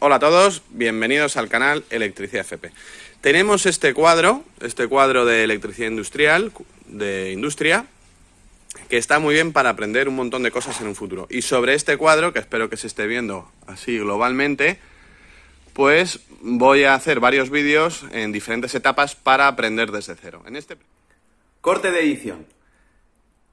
Hola a todos, bienvenidos al canal Electricidad FP. Tenemos este cuadro, este cuadro de electricidad industrial, de industria, que está muy bien para aprender un montón de cosas en un futuro. Y sobre este cuadro, que espero que se esté viendo así globalmente, pues voy a hacer varios vídeos en diferentes etapas para aprender desde cero. En este corte de edición.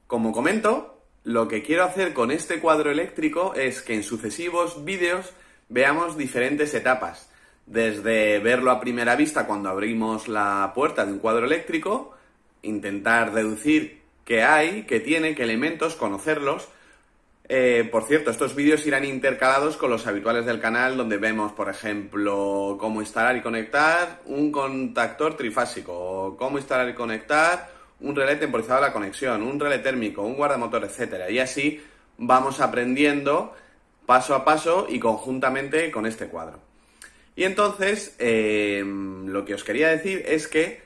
Como comento, lo que quiero hacer con este cuadro eléctrico es que en sucesivos vídeos veamos diferentes etapas. Desde verlo a primera vista cuando abrimos la puerta de un cuadro eléctrico, intentar deducir qué hay, qué tiene, qué elementos, conocerlos. Eh, por cierto, estos vídeos irán intercalados con los habituales del canal donde vemos, por ejemplo, cómo instalar y conectar un contactor trifásico, cómo instalar y conectar un relé temporizado a la conexión, un relé térmico, un guardamotor, etc. Y así vamos aprendiendo paso a paso y conjuntamente con este cuadro. Y entonces, eh, lo que os quería decir es que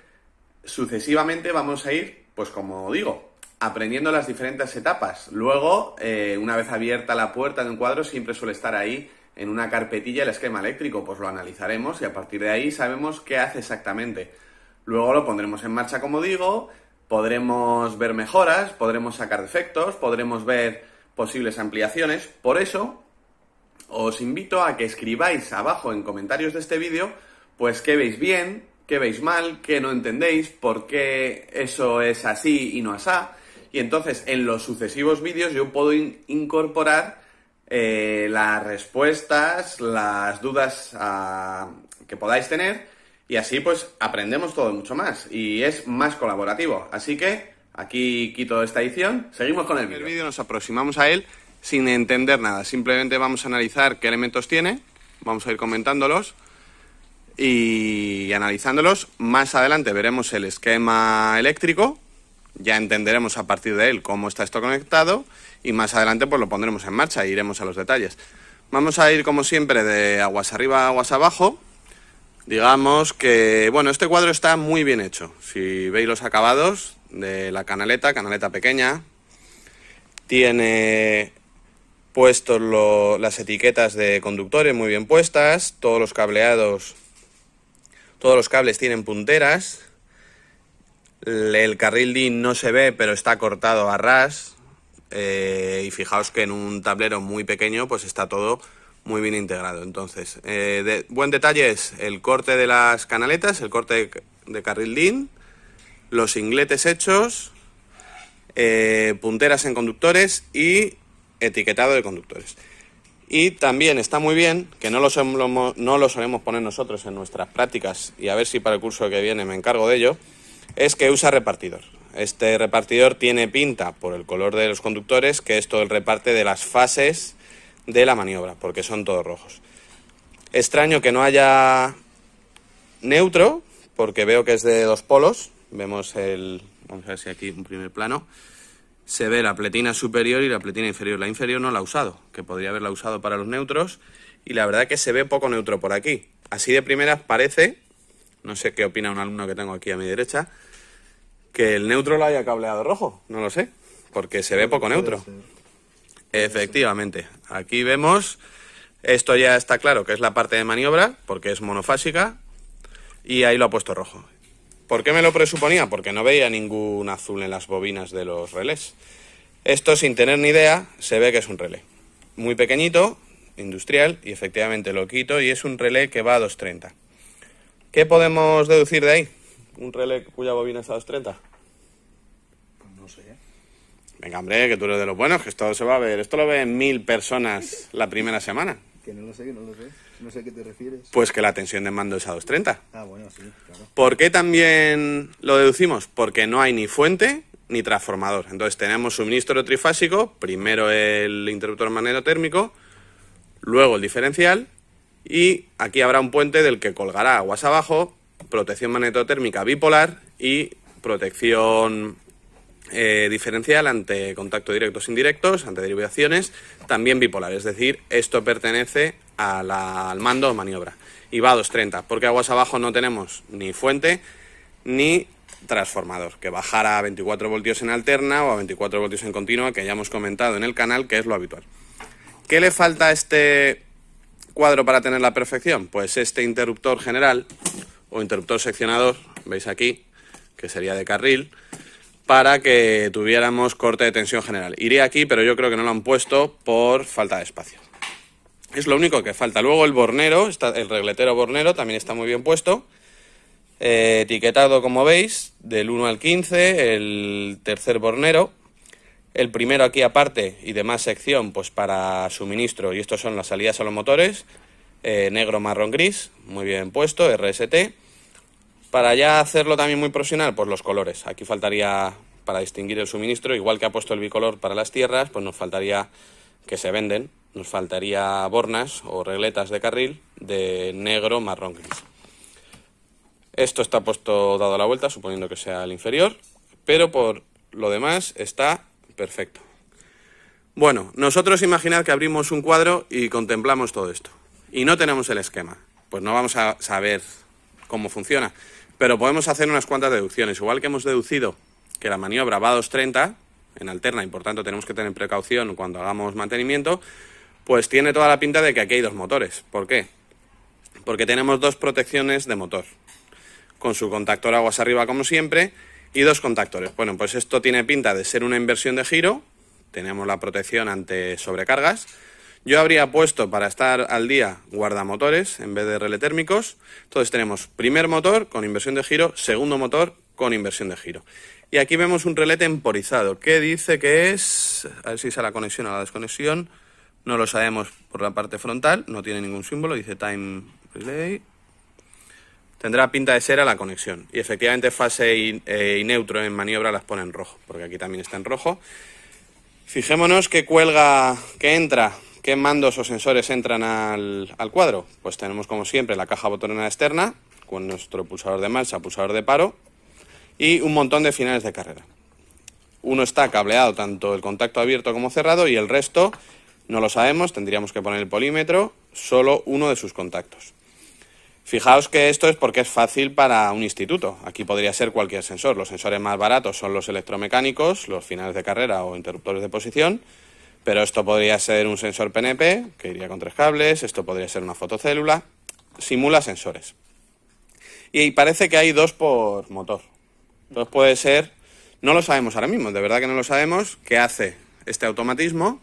sucesivamente vamos a ir, pues como digo, aprendiendo las diferentes etapas. Luego, eh, una vez abierta la puerta de un cuadro, siempre suele estar ahí en una carpetilla el esquema eléctrico, pues lo analizaremos y a partir de ahí sabemos qué hace exactamente. Luego lo pondremos en marcha, como digo, podremos ver mejoras, podremos sacar defectos, podremos ver posibles ampliaciones. Por eso, os invito a que escribáis abajo en comentarios de este vídeo, pues qué veis bien, qué veis mal, qué no entendéis, por qué eso es así y no asá. Y entonces en los sucesivos vídeos yo puedo incorporar eh, las respuestas, las dudas ah, que podáis tener y así pues aprendemos todo mucho más y es más colaborativo. Así que aquí quito esta edición, seguimos con el vídeo. el vídeo nos aproximamos a él sin entender nada. Simplemente vamos a analizar qué elementos tiene, vamos a ir comentándolos y analizándolos. Más adelante veremos el esquema eléctrico, ya entenderemos a partir de él cómo está esto conectado y más adelante pues lo pondremos en marcha e iremos a los detalles. Vamos a ir como siempre de aguas arriba a aguas abajo. Digamos que, bueno, este cuadro está muy bien hecho. Si veis los acabados de la canaleta, canaleta pequeña, tiene puestos las etiquetas de conductores muy bien puestas, todos los cableados, todos los cables tienen punteras, el carril DIN no se ve pero está cortado a ras eh, y fijaos que en un tablero muy pequeño pues está todo muy bien integrado. Entonces, eh, buen detalle es el corte de las canaletas, el corte de, carril DIN, los ingletes hechos, eh, punteras en conductores y etiquetado de conductores. Y también está muy bien, que no lo, solemos, no lo solemos poner nosotros en nuestras prácticas, y a ver si para el curso que viene me encargo de ello, es que usa repartidor. Este repartidor tiene pinta, por el color de los conductores, que es todo el reparte de las fases de la maniobra, porque son todos rojos. Extraño que no haya neutro, porque veo que es de dos polos. Vemos el... Vamos a ver si aquí un primer plano se ve la pletina superior y la pletina inferior. La inferior no la ha usado, que podría haberla usado para los neutros, y la verdad que se ve poco neutro por aquí. Así de primeras parece, no sé qué opina un alumno que tengo aquí a mi derecha, que el neutro lo haya cableado rojo, no lo sé, porque se ve poco neutro. Efectivamente, aquí vemos, esto ya está claro que es la parte de maniobra, porque es monofásica, y ahí lo ha puesto rojo. ¿Por qué me lo presuponía? Porque no veía ningún azul en las bobinas de los relés. Esto, sin tener ni idea, se ve que es un relé. Muy pequeñito, industrial, y efectivamente lo quito, y es un relé que va a 230. ¿Qué podemos deducir de ahí? ¿Un relé cuya bobina está a 230? Pues no sé. Venga, hombre, que tú eres de los buenos, que esto se va a ver. Esto lo ven mil personas la primera semana. Que no lo sé, que no lo sé. No sé a qué te refieres. Pues que la tensión de mando es a 230. Ah, bueno, sí, claro. ¿Por qué también lo deducimos? Porque no hay ni fuente ni transformador. Entonces tenemos suministro trifásico, primero el interruptor magnetotérmico, luego el diferencial y aquí habrá un puente del que colgará aguas abajo, protección magnetotérmica bipolar y protección eh, diferencial ante contacto directos indirectos, ante derivaciones, también bipolar, es decir, esto pertenece al mando o maniobra. Y va a 230, porque aguas abajo no tenemos ni fuente ni transformador, que bajara a 24 voltios en alterna o a 24 voltios en continua, que ya hemos comentado en el canal, que es lo habitual. ¿Qué le falta a este cuadro para tener la perfección? Pues este interruptor general o interruptor seccionador, veis aquí, que sería de carril, para que tuviéramos corte de tensión general. Iría aquí, pero yo creo que no lo han puesto por falta de espacio. Es lo único que falta. Luego el bornero, el regletero bornero también está muy bien puesto. Eh, etiquetado, como veis, del 1 al 15, el tercer bornero. El primero aquí aparte y demás sección, pues para suministro. Y estos son las salidas a los motores. Eh, negro, marrón, gris, muy bien puesto, RST. Para ya hacerlo también muy profesional, pues los colores. Aquí faltaría para distinguir el suministro, igual que ha puesto el bicolor para las tierras, pues nos faltaría que se venden, nos faltaría bornas o regletas de carril de negro, marrón, gris. Esto está puesto dado la vuelta, suponiendo que sea el inferior, pero por lo demás está perfecto. Bueno, nosotros imaginad que abrimos un cuadro y contemplamos todo esto, y no tenemos el esquema, pues no vamos a saber cómo funciona. Pero podemos hacer unas cuantas deducciones. Igual que hemos deducido que la maniobra va a 2.30 en alterna y por tanto tenemos que tener precaución cuando hagamos mantenimiento, pues tiene toda la pinta de que aquí hay dos motores. ¿Por qué? Porque tenemos dos protecciones de motor, con su contactor aguas arriba como siempre y dos contactores. Bueno, pues esto tiene pinta de ser una inversión de giro, tenemos la protección ante sobrecargas yo habría puesto para estar al día guardamotores en vez de relé térmicos. Entonces tenemos primer motor con inversión de giro, segundo motor con inversión de giro. Y aquí vemos un relé temporizado que dice que es, a ver si es a la conexión o a la desconexión, no lo sabemos por la parte frontal, no tiene ningún símbolo, dice time relay. Tendrá pinta de ser a la conexión. Y efectivamente fase y, eh, neutro en maniobra las pone en rojo, porque aquí también está en rojo. Fijémonos que cuelga, que entra ¿Qué mandos o sensores entran al, cuadro? Pues tenemos como siempre la caja botonera externa con nuestro pulsador de marcha, pulsador de paro y un montón de finales de carrera. Uno está cableado tanto el contacto abierto como cerrado y el resto no lo sabemos, tendríamos que poner el polímetro, solo uno de sus contactos. Fijaos que esto es porque es fácil para un instituto. Aquí podría ser cualquier sensor. Los sensores más baratos son los electromecánicos, los finales de carrera o interruptores de posición. Pero esto podría ser un sensor PNP, que iría con tres cables, esto podría ser una fotocélula, simula sensores. Y parece que hay dos por motor. Entonces puede ser, no lo sabemos ahora mismo, de verdad que no lo sabemos, qué hace este automatismo,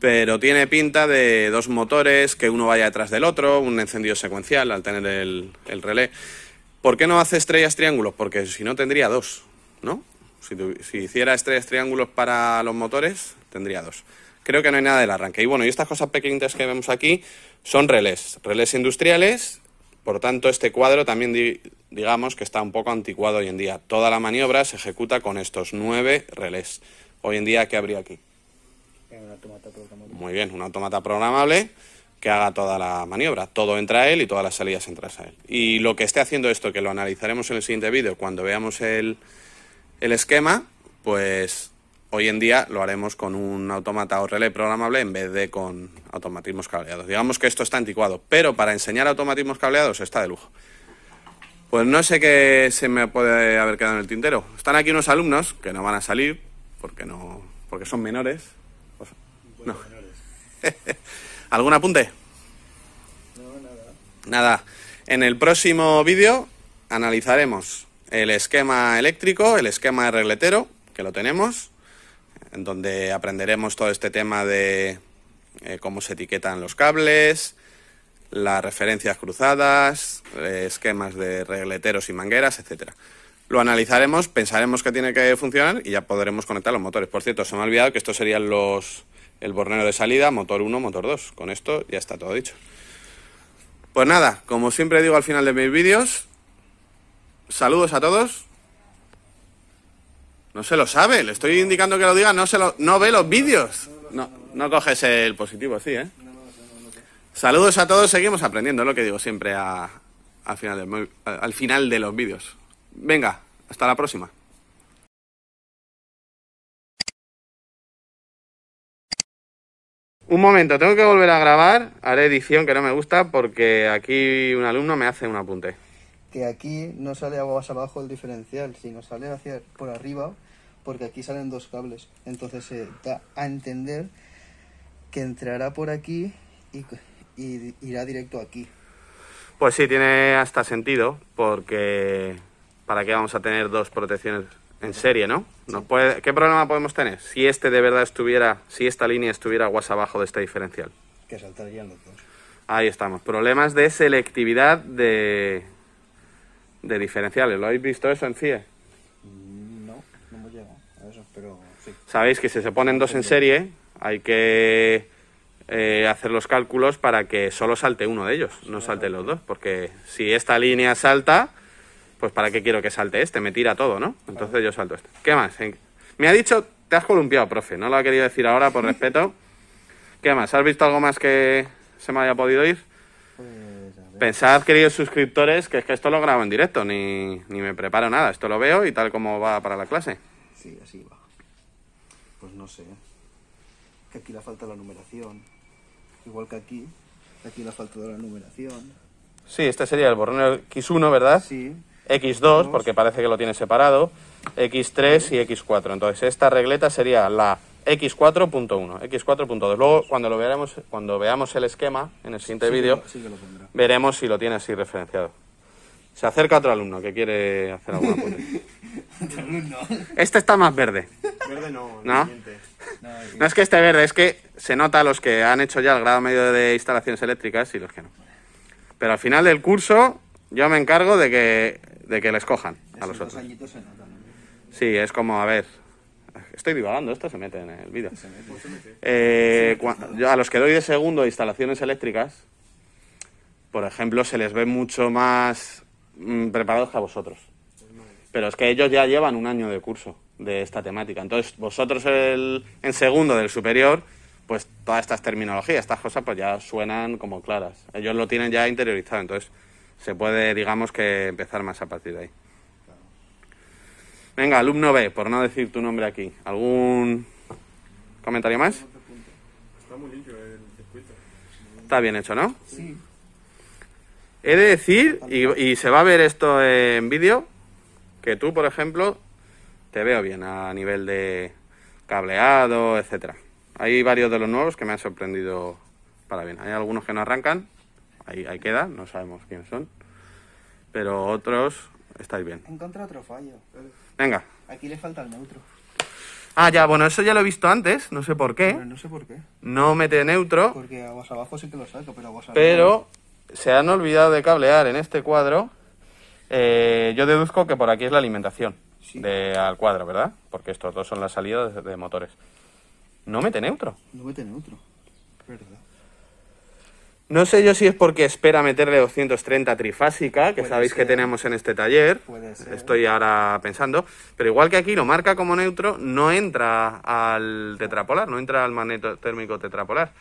pero tiene pinta de dos motores, que uno vaya detrás del otro, un encendido secuencial al tener el, relé. ¿Por qué no hace estrellas triángulos? Porque si no tendría dos, ¿no? Si, si hiciera estrellas triángulos para los motores, tendría dos. Creo que no hay nada del arranque. Y bueno, y estas cosas pequeñitas que vemos aquí son relés, relés industriales, por tanto este cuadro también digamos que está un poco anticuado hoy en día. Toda la maniobra se ejecuta con estos nueve relés. Hoy en día, ¿qué habría aquí? Muy bien, un automata programable que haga toda la maniobra. Todo entra a él y todas las salidas entran a él. Y lo que esté haciendo esto, que lo analizaremos en el siguiente vídeo, cuando veamos el, el esquema, pues hoy en día lo haremos con un automata o relé programable en vez de con automatismos cableados. Digamos que esto está anticuado, pero para enseñar automatismos cableados está de lujo. Pues no sé qué se me puede haber quedado en el tintero. Están aquí unos alumnos que no van a salir porque no porque son menores. Pues, ¿Algún apunte? No, nada. Nada. En el próximo vídeo analizaremos el esquema eléctrico, el esquema de regletero, que lo tenemos, en donde aprenderemos todo este tema de eh, cómo se etiquetan los cables, las referencias cruzadas, eh, esquemas de regleteros y mangueras, etcétera. Lo analizaremos, pensaremos que tiene que funcionar y ya podremos conectar los motores. Por cierto, se me ha olvidado que esto serían los el bornero de salida, motor 1, motor 2. Con esto ya está todo dicho. Pues nada, como siempre digo al final de mis vídeos, saludos a todos no se lo sabe, le estoy indicando que lo diga, no se lo, no ve los vídeos. No, no coges el positivo así, ¿eh? Saludos a todos, seguimos aprendiendo, es lo que digo siempre al, final al final de los vídeos. Venga, hasta la próxima. Un momento, tengo que volver a grabar. Haré edición que no me gusta porque aquí un alumno me hace un apunte. Que aquí no sale abajo el diferencial, sino sale hacia por arriba porque aquí salen dos cables. Entonces se da a entender que entrará por aquí y, irá directo aquí. Pues sí, tiene hasta sentido, porque ¿para qué vamos a tener dos protecciones en serie, no? ¿Qué problema podemos tener si este de verdad estuviera, si esta línea estuviera aguas abajo de este diferencial? Que saltarían los dos. Ahí estamos. Problemas de selectividad de, de diferenciales. ¿Lo habéis visto eso en CIE? Sabéis que si se ponen dos en serie, hay que eh, hacer los cálculos para que solo salte uno de ellos, no salte los dos, porque si esta línea salta, pues ¿para qué quiero que salte este? Me tira todo, ¿no? Entonces yo salto este. ¿Qué más? Me ha dicho, te has columpiado, profe, no lo ha querido decir ahora por respeto. ¿Qué más? ¿Has visto algo más que se me haya podido ir? Pues, Pensad, queridos suscriptores, que es que esto lo grabo en directo, ni, ni me preparo nada. Esto lo veo y tal como va para la clase. Sí, así va pues no sé, que aquí le falta la numeración, igual que aquí, aquí le falta la numeración. Sí, este sería el borrón X1, ¿verdad? Sí. X2, porque parece que lo tiene separado, X3 y X4. Entonces, esta regleta sería la X4.1, X4.2. Luego, cuando, lo veamos, cuando veamos el esquema en el siguiente vídeo, veremos si lo tiene así referenciado. Se acerca otro alumno que quiere hacer alguna cosa. Este está más verde. Verde no, no. es que esté verde, es que se nota a los que han hecho ya el grado medio de instalaciones eléctricas y los que no. Pero al final del curso yo me encargo de que, de que les cojan a los otros. Sí, es como, a ver, estoy divagando, esto se mete en el vídeo. a los que doy de segundo instalaciones eléctricas, por ejemplo, se les ve mucho más Mm, preparados que a vosotros. Pero es que ellos ya llevan un año de curso de esta temática. Entonces, vosotros en segundo del superior, pues todas estas terminologías, estas cosas, pues ya suenan como claras. Ellos lo tienen ya interiorizado, entonces se puede, digamos, que empezar más a partir de ahí. Venga, alumno B, por no decir tu nombre aquí. ¿Algún comentario más? Está muy limpio el circuito. Está bien hecho, ¿no? Sí. He de decir, y, se va a ver esto en vídeo, que tú, por ejemplo, te veo bien a nivel de cableado, etcétera. Hay varios de los nuevos que me han sorprendido para bien. Hay algunos que no arrancan, ahí, queda, no sabemos quiénes son. Pero otros estáis bien. Encontré otro fallo. Venga. Aquí le falta el neutro. Ah, ya, bueno, eso ya lo he visto antes, no sé por qué. no sé por qué. No mete neutro. Porque aguas abajo sí que lo saco, pero aguas arriba. Pero se han olvidado de cablear en este cuadro. Eh, yo deduzco que por aquí es la alimentación de, al cuadro, ¿verdad? Porque estos dos son las salidas de, motores. No mete neutro. No mete neutro, verdad. No sé yo si es porque espera meterle 230 trifásica, que sabéis que tenemos en este taller. Estoy ahora pensando. Pero igual que aquí lo marca como neutro, no entra al tetrapolar, no entra al magneto térmico tetrapolar.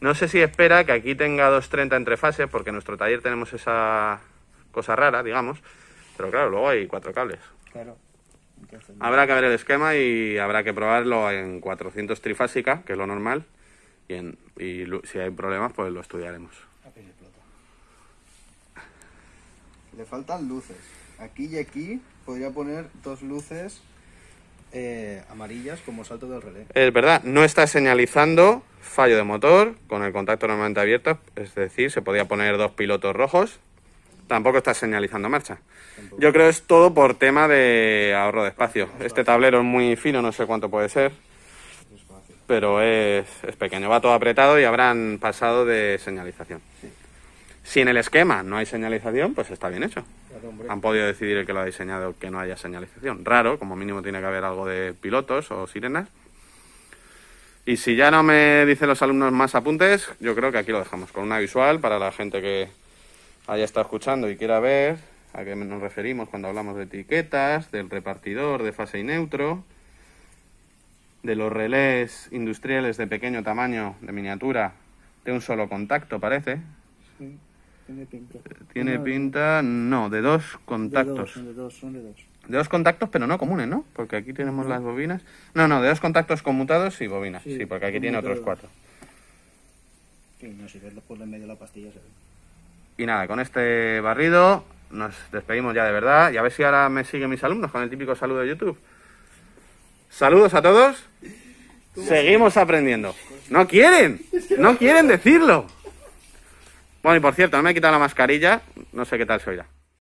No sé si espera que aquí tenga 230 entre fases, porque en nuestro taller tenemos esa cosa rara, digamos. Pero claro, luego hay cuatro cables. Claro. Habrá que ver el esquema y habrá que probarlo en 400 trifásica, que es lo normal. Y, en, y si hay problemas, pues lo estudiaremos. Ah, Le faltan luces. Aquí y aquí podría poner dos luces eh, amarillas como salto del relé. Es verdad, no está señalizando fallo de motor con el contacto normalmente abierto, es decir, se podía poner dos pilotos rojos. Tampoco está señalizando marcha. Yo creo que es todo por tema de ahorro de espacio. este tablero es muy fino, no sé cuánto puede ser, pero es, pequeño, va todo apretado y habrán pasado de señalización. Si en el esquema no hay señalización, pues está bien hecho han podido decidir el que lo ha diseñado que no haya señalización. Raro, como mínimo tiene que haber algo de pilotos o sirenas. Y si ya no me dicen los alumnos más apuntes, yo creo que aquí lo dejamos con una visual para la gente que haya estado escuchando y quiera ver a qué nos referimos cuando hablamos de etiquetas, del repartidor, de fase y neutro, de los relés industriales de pequeño tamaño, de miniatura, de un solo contacto, parece tiene pinta. No, de dos contactos. De dos, de dos. De dos contactos, pero no comunes, ¿no? Porque aquí tenemos las bobinas. No, no, de dos contactos conmutados y bobinas. Sí, porque aquí tiene otros cuatro. Y nada, con este barrido nos despedimos ya de verdad. Y a ver si ahora me siguen mis alumnos con el típico saludo de YouTube. Saludos a todos. Seguimos aprendiendo. No quieren. No quieren decirlo. Bueno, y por cierto, no me he quitado la mascarilla, no sé qué tal soy ya.